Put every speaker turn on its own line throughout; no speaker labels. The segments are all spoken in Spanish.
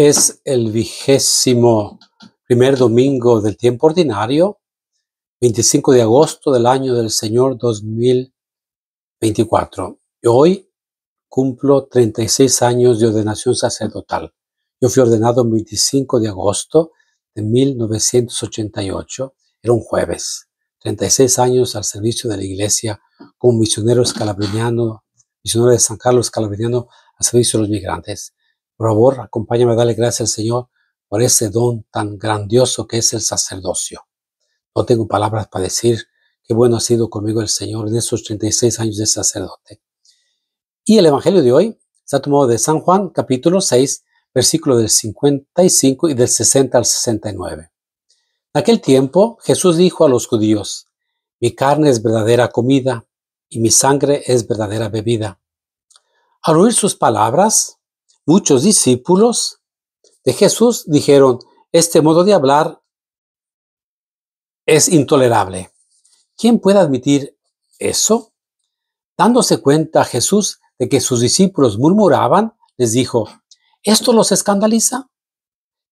Es el vigésimo primer domingo del tiempo ordinario, 25 de agosto del año del Señor 2024. hoy cumplo 36 años de ordenación sacerdotal. Yo fui ordenado el 25 de agosto de 1988, era un jueves. 36 años al servicio de la iglesia como misionero escalabriniano, misionero de San Carlos escalabriniano al servicio de los migrantes. Por favor, acompáñame a darle gracias al Señor por ese don tan grandioso que es el sacerdocio. No tengo palabras para decir qué bueno ha sido conmigo el Señor en esos 36 años de sacerdote. Y el Evangelio de hoy ha tomado de San Juan, capítulo 6, versículo del 55 y del 60 al 69. En aquel tiempo Jesús dijo a los judíos, mi carne es verdadera comida y mi sangre es verdadera bebida. Al oír sus palabras, Muchos discípulos de Jesús dijeron, este modo de hablar es intolerable. ¿Quién puede admitir eso? Dándose cuenta Jesús de que sus discípulos murmuraban, les dijo, ¿esto los escandaliza?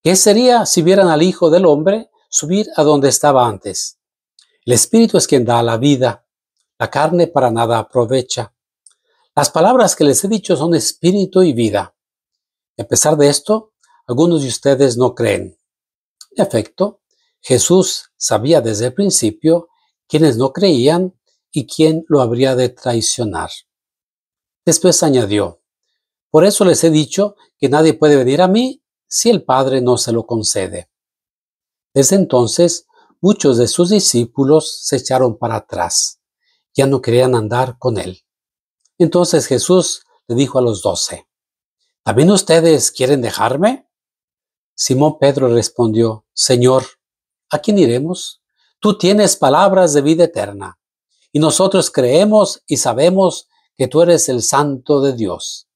¿Qué sería si vieran al Hijo del Hombre subir a donde estaba antes? El Espíritu es quien da la vida, la carne para nada aprovecha. Las palabras que les he dicho son espíritu y vida a pesar de esto, algunos de ustedes no creen. En efecto, Jesús sabía desde el principio quienes no creían y quién lo habría de traicionar. Después añadió, por eso les he dicho que nadie puede venir a mí si el Padre no se lo concede. Desde entonces, muchos de sus discípulos se echaron para atrás. Ya no querían andar con él. Entonces Jesús le dijo a los doce, ¿También ustedes quieren dejarme? Simón Pedro respondió, Señor, ¿a quién iremos? Tú tienes palabras de vida eterna, y nosotros creemos y sabemos que tú eres el santo de Dios.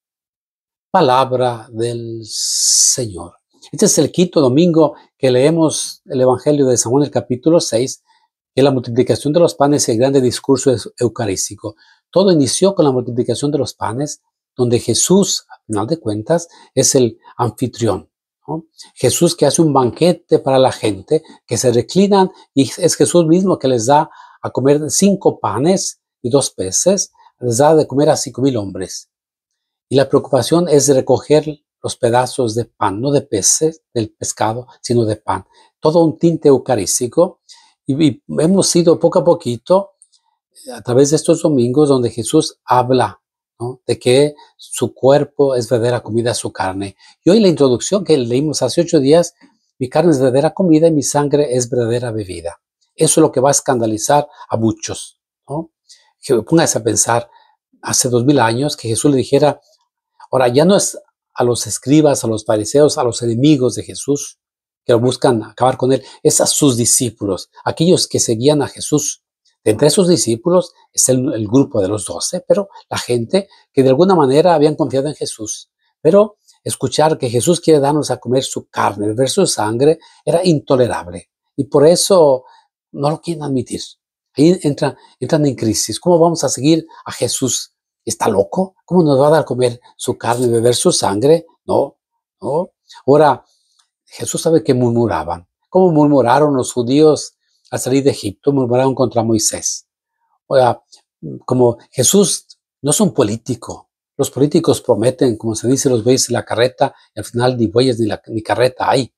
Palabra del Señor. Este es el quinto domingo que leemos el Evangelio de Samuel, el capítulo 6, que es la multiplicación de los panes y el grande discurso eucarístico. Todo inició con la multiplicación de los panes, donde Jesús, al final de cuentas, es el anfitrión. Jesús que hace un banquete para la gente, que se reclinan y es Jesús mismo que les da a comer cinco panes y dos peces, les da de comer a cinco mil hombres. Y la preocupación es recoger los pedazos de pan, no de peces, del pescado, sino de pan. Todo un tinte eucarístico. Y, hemos ido poco a poquito, a través de estos domingos, donde Jesús habla de que su cuerpo es verdadera comida, su carne. Y hoy la introducción que leímos hace ocho días, mi carne es verdadera comida y mi sangre es verdadera bebida. Eso es lo que va a escandalizar a muchos. ¿no? Que pónganse a pensar, hace dos mil años que Jesús le dijera, ahora ya no es a los escribas, a los fariseos, a los enemigos de Jesús, que lo buscan acabar con él, es a sus discípulos, aquellos que seguían a Jesús, de entre sus discípulos es el, grupo de los doce, pero la gente que de alguna manera habían confiado en Jesús. Pero escuchar que Jesús quiere darnos a comer su carne, beber su sangre, era intolerable. Y por eso no lo quieren admitir. Ahí entran, entran en crisis. ¿Cómo vamos a seguir a Jesús? ¿Está loco? ¿Cómo nos va a dar a comer su carne beber su sangre? No, no. Ahora, Jesús sabe que murmuraban. ¿Cómo murmuraron los judíos al salir de Egipto murmuraron contra Moisés. O sea, como Jesús no es un político, los políticos prometen, como se dice, los bueyes en la carreta, y al final ni bueyes ni, ni carreta hay.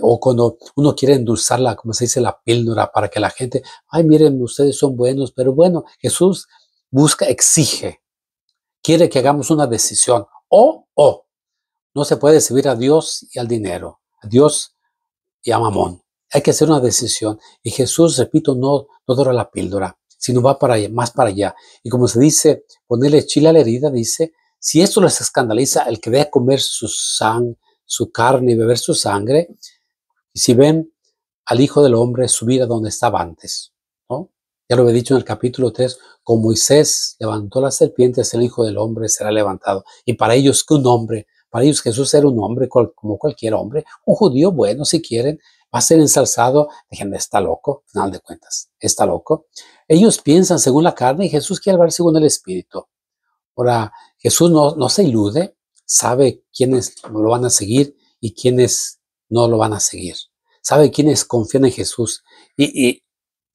o cuando uno quiere endulzarla, como se dice, la píldora, para que la gente, ay, miren, ustedes son buenos, pero bueno, Jesús busca, exige, quiere que hagamos una decisión, o, o, no se puede servir a Dios y al dinero, a Dios y a Mamón. Hay que hacer una decisión. Y Jesús, repito, no, no dora la píldora, sino va para allá, más para allá. Y como se dice, ponerle chile a la herida, dice, si esto les escandaliza, el que vea comer su sangre, su carne y beber su sangre, y si ven al Hijo del Hombre subir a donde estaba antes. ¿no? Ya lo he dicho en el capítulo 3, como Moisés levantó las serpientes, el Hijo del Hombre será levantado. Y para ellos que un hombre, para ellos Jesús era un hombre como cualquier hombre, un judío bueno si quieren, va a ser ensalzado. gente está loco, final de cuentas, está loco. Ellos piensan según la carne y Jesús quiere hablar según el Espíritu. Ahora, Jesús no, se ilude, sabe quiénes lo van a seguir y quiénes no lo van a seguir. Sabe quiénes confían en Jesús. Y,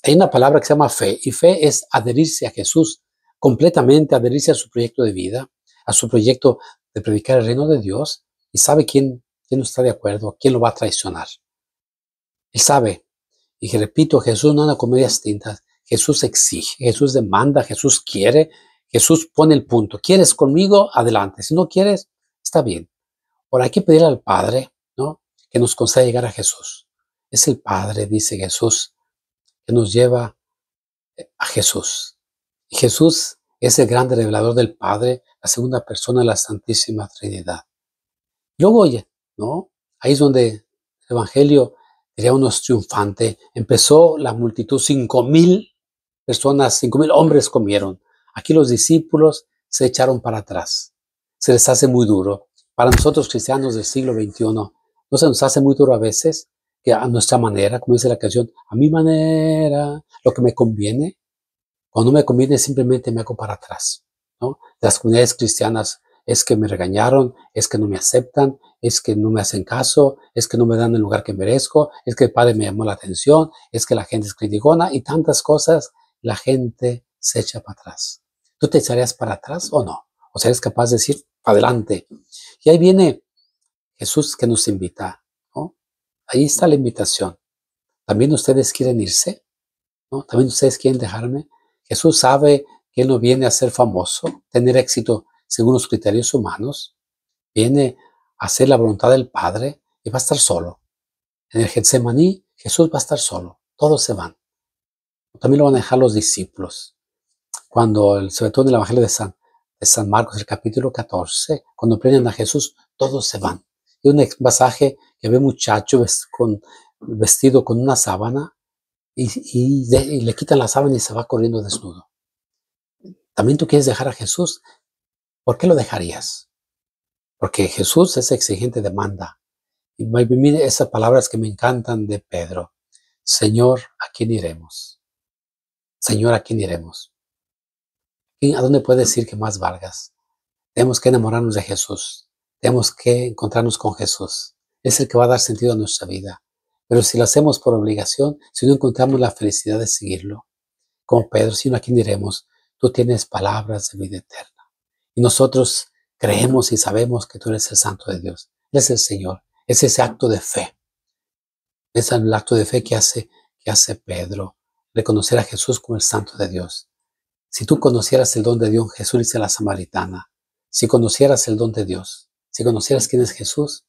hay una palabra que se llama fe, y fe es adherirse a Jesús completamente, adherirse a su proyecto de vida, a su proyecto de predicar el reino de Dios, y sabe quién, quién no está de acuerdo, quién lo va a traicionar. Él sabe. Y repito, Jesús no anda con medias tintas. Jesús exige, Jesús demanda, Jesús quiere, Jesús pone el punto. ¿Quieres conmigo? Adelante. Si no quieres, está bien. Por hay que al Padre, ¿no? Que nos conceda llegar a Jesús. Es el Padre, dice Jesús, que nos lleva eh, a Jesús. Jesús es el gran revelador del Padre, la segunda persona de la Santísima Trinidad. Yo oye, ¿no? Ahí es donde el Evangelio unos triunfante. Empezó la multitud, cinco mil personas, cinco mil hombres comieron. Aquí los discípulos se echaron para atrás. Se les hace muy duro. Para nosotros cristianos del siglo XXI, ¿no se nos hace muy duro a veces? Que a nuestra manera, como dice la canción, a mi manera, lo que me conviene. Cuando no me conviene, simplemente me hago para atrás. ¿no? Las comunidades cristianas es que me regañaron, es que no me aceptan, es que no me hacen caso, es que no me dan el lugar que merezco, es que el padre me llamó la atención, es que la gente es criticona y tantas cosas, la gente se echa para atrás. ¿Tú te echarías para atrás o no? O sea, eres capaz de decir, adelante. Y ahí viene Jesús que nos invita, Ahí está la invitación. También ustedes quieren irse, ¿no? También ustedes quieren dejarme. Jesús sabe que no viene a ser famoso, tener éxito según los criterios humanos, viene a hacer la voluntad del Padre y va a estar solo. En el Getsemaní Jesús va a estar solo, todos se van. También lo van a dejar los discípulos. Cuando, sobre todo en el Evangelio de San, Marcos, el capítulo 14, cuando prenden a Jesús, todos se van. Y un pasaje que ve muchacho vestido con una sábana y, y, le quitan la sábana y se va corriendo desnudo. ¿También tú quieres dejar a Jesús? ¿Por qué lo dejarías? Porque Jesús es exigente demanda. Y mire esas palabras que me encantan de Pedro. Señor, ¿a quién iremos? Señor, ¿a quién iremos? ¿A dónde puede decir que más valgas? Tenemos que enamorarnos de Jesús. Tenemos que encontrarnos con Jesús. Es el que va a dar sentido a nuestra vida. Pero si lo hacemos por obligación, si no encontramos la felicidad de seguirlo, como Pedro, sino a quién iremos? tú tienes palabras de vida eterna. Y nosotros creemos y sabemos que tú eres el Santo de Dios, Es el Señor. Es ese acto de fe. Es el acto de fe que hace, que hace Pedro, reconocer a Jesús como el Santo de Dios. Si tú conocieras el don de Dios, Jesús dice la samaritana, si conocieras el don de Dios, si conocieras quién es Jesús,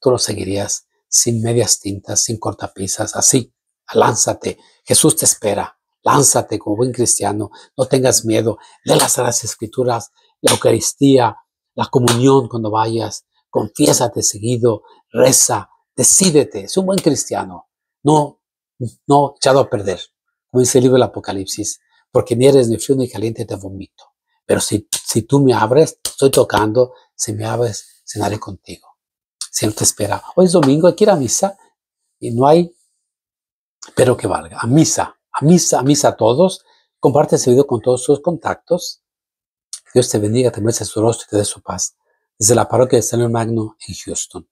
tú lo seguirías sin medias tintas, sin cortapisas, así. Lánzate, Jesús te espera. Lánzate como buen cristiano, no tengas miedo, de las Escrituras, la Eucaristía, la comunión cuando vayas, confiésate seguido, reza, decídete, es un buen cristiano, no, no echado a perder, como dice el libro del Apocalipsis, porque ni eres ni frío ni caliente, te vomito. Pero si, si tú me abres, estoy tocando, si me abres, cenaré contigo. Siempre te espera. Hoy es domingo, hay que ir a misa y no hay, pero que valga, a misa, a misa, a misa a todos. Comparte ese video con todos sus contactos Dios te bendiga, te merece su rostro y te dé su paz. Desde la parroquia de San Magno en Houston.